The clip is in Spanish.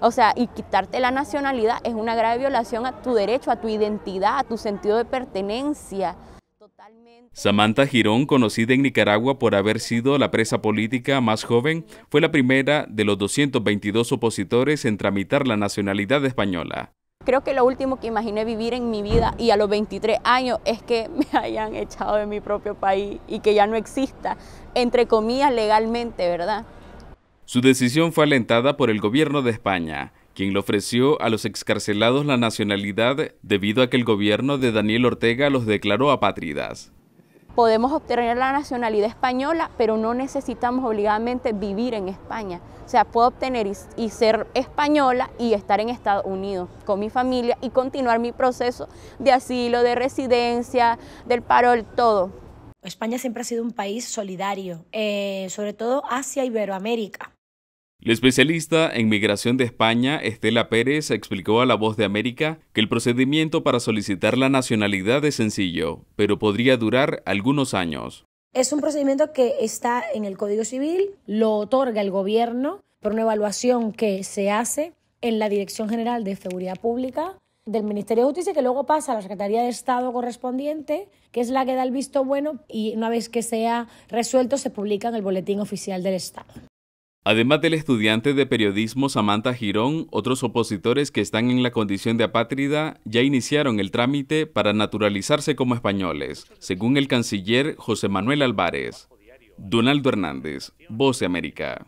O sea, y quitarte la nacionalidad es una grave violación a tu derecho, a tu identidad, a tu sentido de pertenencia. Samantha Girón, conocida en Nicaragua por haber sido la presa política más joven, fue la primera de los 222 opositores en tramitar la nacionalidad española. Creo que lo último que imaginé vivir en mi vida y a los 23 años es que me hayan echado de mi propio país y que ya no exista, entre comillas, legalmente, ¿verdad? Su decisión fue alentada por el gobierno de España, quien le ofreció a los excarcelados la nacionalidad debido a que el gobierno de Daniel Ortega los declaró apátridas. Podemos obtener la nacionalidad española, pero no necesitamos obligadamente vivir en España. O sea, puedo obtener y, ser española y estar en Estados Unidos con mi familia y continuar mi proceso de asilo, de residencia, del parol, todo. España siempre ha sido un país solidario, eh, sobre todo hacia Iberoamérica. La especialista en migración de España, Estela Pérez, explicó a La Voz de América que el procedimiento para solicitar la nacionalidad es sencillo, pero podría durar algunos años. Es un procedimiento que está en el Código Civil, lo otorga el gobierno por una evaluación que se hace en la Dirección General de Seguridad Pública del Ministerio de Justicia, que luego pasa a la Secretaría de Estado correspondiente, que es la que da el visto bueno y una vez que sea resuelto se publica en el Boletín Oficial del Estado. Además del estudiante de periodismo Samantha Girón, otros opositores que están en la condición de apátrida ya iniciaron el trámite para naturalizarse como españoles, según el canciller José Manuel Álvarez. Donaldo Hernández, Voz de América.